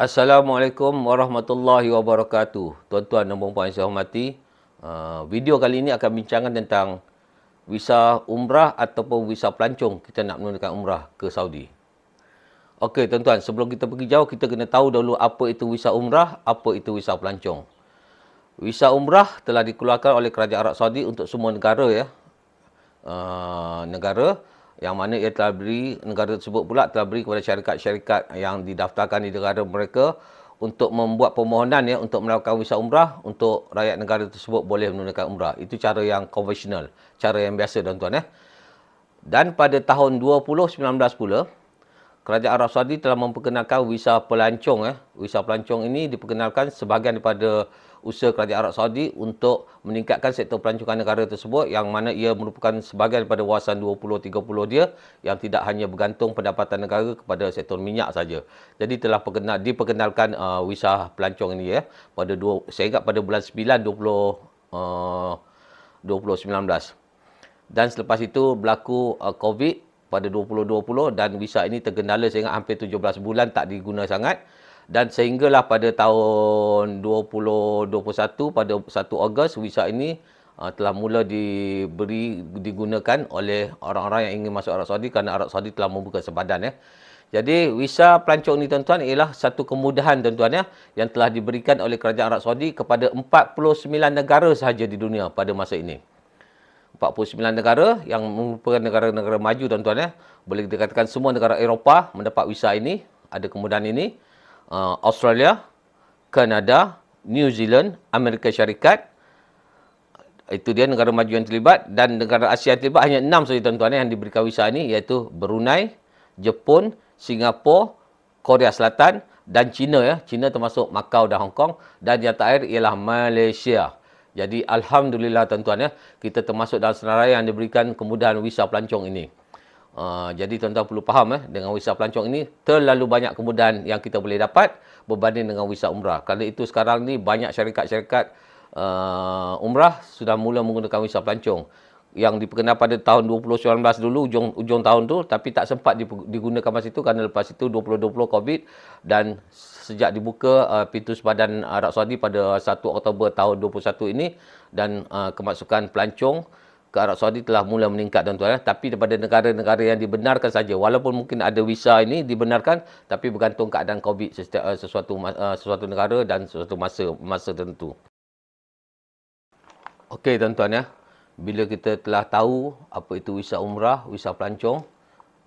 Assalamualaikum warahmatullahi wabarakatuh. Tuan-tuan dan puan yang saya hormati, uh, video kali ini akan bincangkan tentang visa umrah ataupun visa pelancong kita nak menunaikan umrah ke Saudi. Okey, tuan-tuan, sebelum kita pergi jauh, kita kena tahu dulu apa itu visa umrah, apa itu visa pelancong. Visa umrah telah dikeluarkan oleh Kerajaan Arab Saudi untuk semua negara ya. Uh, negara yang mana ia telah beri negara tersebut pula telah beri kepada syarikat-syarikat yang didaftarkan di negara mereka untuk membuat permohonan ya untuk melakukan visa umrah untuk rakyat negara tersebut boleh menunaikan umrah. Itu cara yang konvensional, cara yang biasa tuan-tuan ya. Dan pada tahun 2019 pula kerajaan Arab Saudi telah memperkenalkan visa pelancong. Eh. Visa pelancong ini diperkenalkan sebahagian daripada usaha kerajaan Arab Saudi untuk meningkatkan sektor pelancongan negara tersebut yang mana ia merupakan sebahagian daripada wawasan 20-30 dia yang tidak hanya bergantung pendapatan negara kepada sektor minyak saja. Jadi telah perkenal, diperkenalkan uh, visa pelancong ini. Eh. pada dua, Saya ingat pada bulan 9 20, uh, 2019. Dan selepas itu berlaku uh, COVID-19 pada 2020 dan visa ini tergendala sehingga hampir 17 bulan tak diguna sangat dan sehinggalah pada tahun 2021 pada 1 Ogos visa ini uh, telah mula diberi digunakan oleh orang-orang yang ingin masuk Arab Saudi kerana Arab Saudi telah membuka sempadan ya. Jadi visa pelancong ini tuan-tuan ialah satu kemudahan tuan-tuan ya yang telah diberikan oleh kerajaan Arab Saudi kepada 49 negara sahaja di dunia pada masa ini. 49 negara yang merupakan negara-negara maju tuan-tuan ya. Boleh dikatakan semua negara Eropah mendapat visa ini, ada kemudahan ini. Uh, Australia, Kanada, New Zealand, Amerika Syarikat. Itu dia negara maju yang terlibat dan negara Asia yang terlibat hanya 6 saja tuan-tuan ya, yang diberikan visa ini iaitu Brunei, Jepun, Singapura, Korea Selatan dan China ya. China termasuk Macau dan Hong Kong dan yang terakhir ialah Malaysia. Jadi alhamdulillah tuan-tuan ya, kita termasuk dalam senarai yang diberikan kemudahan visa pelancong ini. Uh, jadi tuan-tuan perlu faham eh dengan visa pelancong ini terlalu banyak kemudahan yang kita boleh dapat berbanding dengan visa umrah. Kali itu sekarang ni banyak syarikat-syarikat uh, umrah sudah mula menggunakan visa pelancong yang dikenal pada tahun 2019 dulu ujung ujung tahun tu tapi tak sempat digunakan masa itu kerana lepas itu 2020 Covid dan sejak dibuka uh, pintu sempadan uh, Arab Saudi pada 1 Oktober tahun 2021 ini dan uh, kemasukan pelancong ke Arab Saudi telah mula meningkat tuan-tuan eh. tapi daripada negara-negara yang dibenarkan saja walaupun mungkin ada visa ini dibenarkan tapi bergantung keadaan Covid sesuatu uh, sesuatu, uh, sesuatu negara dan sesuatu masa masa tertentu Okey tuan-tuan ya eh bila kita telah tahu apa itu visa umrah, visa pelancong,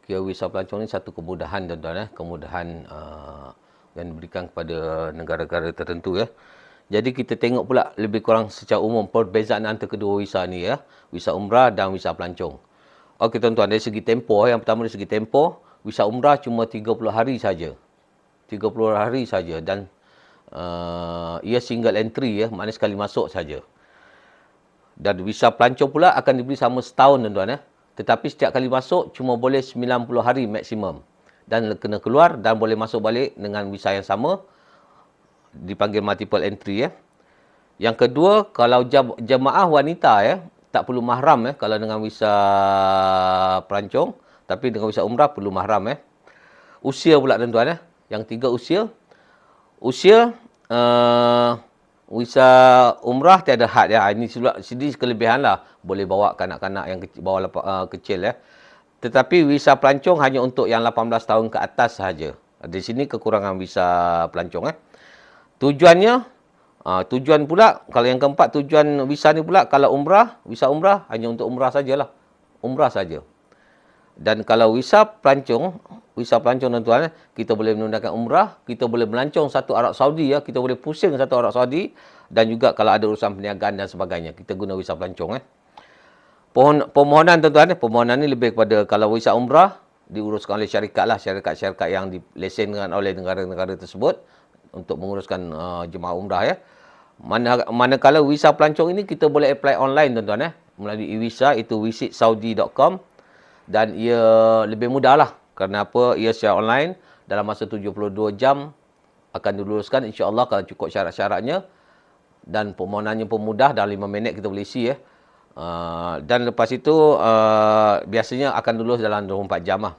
kira visa pelancong ini satu kemudahan tuan-tuan eh, kemudahan uh, yang diberikan kepada negara-negara tertentu ya. Jadi kita tengok pula lebih kurang secara umum perbezaan antara kedua visa ni ya, visa umrah dan visa pelancong. Okey tuan-tuan, dari segi tempo, eh. yang pertama dari segi tempo, visa umrah cuma 30 hari saja. 30 hari saja dan uh, ia single entry ya, maknanya sekali masuk saja. Dan visa pelancong pula akan diberi sama setahun tuan-tuan ya. Tetapi setiap kali masuk cuma boleh 90 hari maksimum. Dan kena keluar dan boleh masuk balik dengan visa yang sama. Dipanggil multiple entry ya. Yang kedua, kalau jemaah wanita ya, tak perlu mahram ya kalau dengan visa pelancong. Tapi dengan visa umrah perlu mahram ya. Usia pula tuan-tuan ya. Yang tiga usia. Usia... Uh, Wisa umrah tiada had ya. Ini sudah sini kelebihan lah. Boleh bawa kanak-kanak yang kecil, bawa lapa, uh, eh, kecil ya. Tetapi wisa pelancong hanya untuk yang 18 tahun ke atas sahaja. Di sini kekurangan wisa pelancong eh. Tujuannya, uh, tujuan pula, kalau yang keempat tujuan wisa ni pula, kalau umrah, wisa umrah hanya untuk umrah sajalah. Umrah saja. Dan kalau wisa pelancong, visa pelancong tuan-tuan, eh. kita boleh menunaikan umrah, kita boleh melancong satu Arab Saudi ya, kita boleh pusing satu Arab Saudi dan juga kalau ada urusan perniagaan dan sebagainya, kita guna visa pelancong eh. Pohon, permohonan tuan-tuan, eh. permohonan ni lebih kepada kalau visa umrah diuruskan oleh syarikat lah, syarikat-syarikat yang dilesenkan oleh negara-negara tersebut untuk menguruskan uh, jemaah umrah ya. Mana manakala visa pelancong ini kita boleh apply online tuan-tuan eh, melalui e-visa itu visitsaudi.com dan ia lebih mudah lah. Kerana apa? ia secara online dalam masa 72 jam akan diluluskan insya-Allah kalau cukup syarat-syaratnya dan permohonannya pun mudah dalam 5 minit kita boleh isi ya. Uh, dan lepas itu uh, biasanya akan lulus dalam 24 jam lah.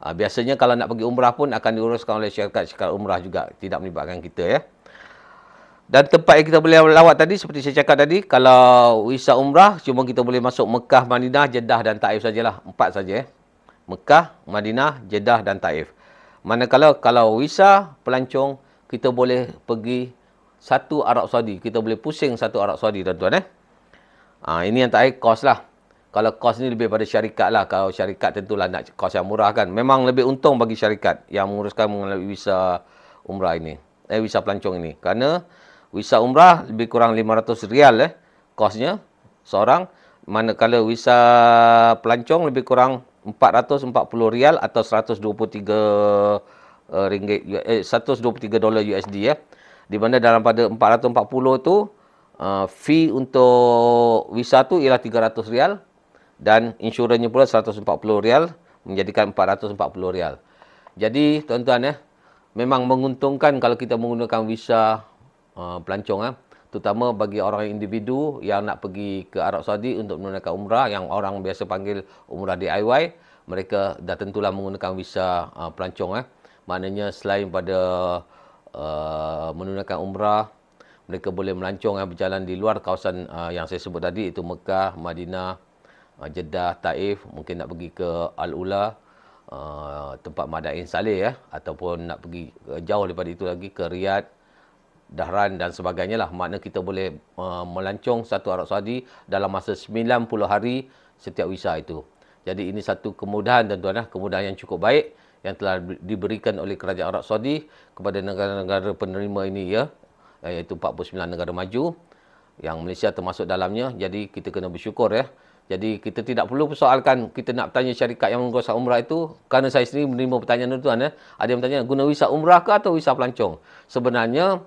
Uh, biasanya kalau nak pergi umrah pun akan diuruskan oleh syarikat-syarikat umrah juga tidak melibatkan kita ya. Dan tempat yang kita boleh lawat tadi seperti saya cakap tadi kalau wisata umrah cuma kita boleh masuk Mekah, Madinah, Jeddah dan Taif sajalah, empat saja ya. Mekah, Madinah, Jeddah dan Taif. Manakala kalau visa pelancong, kita boleh pergi satu Arab Saudi. Kita boleh pusing satu Arab Saudi, tuan-tuan. Eh? Ha, ini yang tak ada kos lah. Kalau kos ni lebih pada syarikat lah. Kalau syarikat tentulah nak kos yang murah kan. Memang lebih untung bagi syarikat yang menguruskan mengenai visa umrah ini. Eh, visa pelancong ini. Kerana visa umrah lebih kurang RM500 eh. Kosnya seorang. Manakala visa pelancong lebih kurang 440 rial atau 123 eh, ringgit eh, 123 dolar USD ya. Di mana dalam pada 440 tu uh, fee untuk visa tu ialah 300 rial dan insurannya pula 140 rial menjadikan 440 rial. Jadi tuan-tuan ya, memang menguntungkan kalau kita menggunakan visa uh, pelancong ah. Ya terutama bagi orang individu yang nak pergi ke Arab Saudi untuk menunaikan umrah yang orang biasa panggil umrah DIY mereka dah tentulah menggunakan visa uh, pelancong eh maknanya selain pada uh, menunaikan umrah mereka boleh melancong eh, berjalan di luar kawasan uh, yang saya sebut tadi itu Mekah, Madinah, uh, Jeddah, Taif, mungkin nak pergi ke Al-Ula uh, tempat Madain Saleh eh ataupun nak pergi uh, jauh daripada itu lagi ke Riyadh dahran dan sebagainya lah. maknanya kita boleh uh, melancong satu Arab Saudi dalam masa 90 hari setiap visa itu. Jadi ini satu kemudahan dan tuan-tuan, ah. kemudahan yang cukup baik yang telah diberikan oleh kerajaan Arab Saudi kepada negara-negara penerima ini ya, iaitu 49 negara maju yang Malaysia termasuk dalamnya. Jadi kita kena bersyukur ya. Jadi kita tidak perlu persoalkan kita nak tanya syarikat yang menggosok umrah itu kerana saya sendiri menerima pertanyaan itu tuan ya. Ada yang bertanya guna visa umrah ke atau visa pelancong? Sebenarnya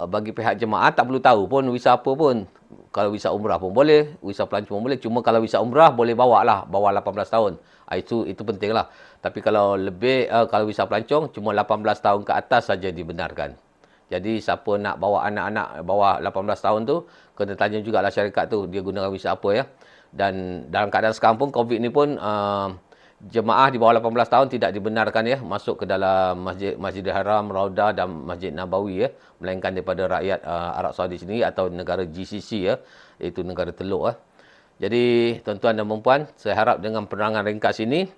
Eh, bagi pihak jemaah tak perlu tahu pun visa apa pun. Kalau visa umrah pun boleh, visa pelancong pun boleh. Cuma kalau visa umrah boleh bawa lah, bawa 18 tahun. Ah, itu itu penting lah. Tapi kalau lebih uh, kalau visa pelancong cuma 18 tahun ke atas saja dibenarkan. Jadi siapa nak bawa anak-anak bawa 18 tahun tu kena tanya lah syarikat tu dia gunakan visa apa ya. Dan dalam keadaan sekampung COVID ni pun uh, jemaah di bawah 18 tahun tidak dibenarkan ya masuk ke dalam masjid Masjid Haram, Rauda dan Masjid Nabawi ya melainkan daripada rakyat uh, Arab Saudi sendiri atau negara GCC ya iaitu negara Teluk ya. Jadi tuan-tuan dan puan saya harap dengan penerangan ringkas ini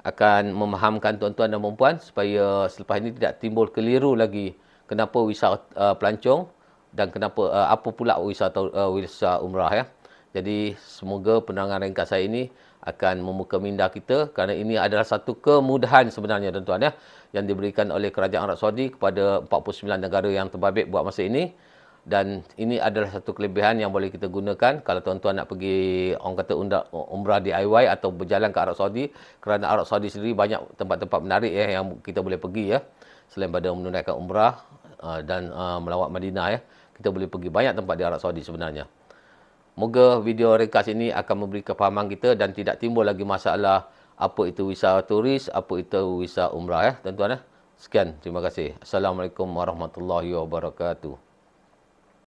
akan memahamkan tuan-tuan dan puan supaya selepas ini tidak timbul keliru lagi kenapa wisata uh, pelancong dan kenapa uh, apa pula wisata uh, wisata umrah ya. Jadi semoga penerangan ringkas saya ini akan membuka minda kita kerana ini adalah satu kemudahan sebenarnya tuan-tuan ya yang diberikan oleh kerajaan Arab Saudi kepada 49 negara yang terbabit buat masa ini dan ini adalah satu kelebihan yang boleh kita gunakan kalau tuan-tuan nak pergi orang kata umrah DIY atau berjalan ke Arab Saudi kerana Arab Saudi sendiri banyak tempat-tempat menarik ya yang kita boleh pergi ya selain pada menunaikan umrah uh, dan uh, melawat Madinah ya kita boleh pergi banyak tempat di Arab Saudi sebenarnya Moga video rekas ini akan memberi kefahaman kita dan tidak timbul lagi masalah apa itu visa turis, apa itu visa umrah ya, tuan-tuan ya. Sekian, terima kasih. Assalamualaikum warahmatullahi wabarakatuh.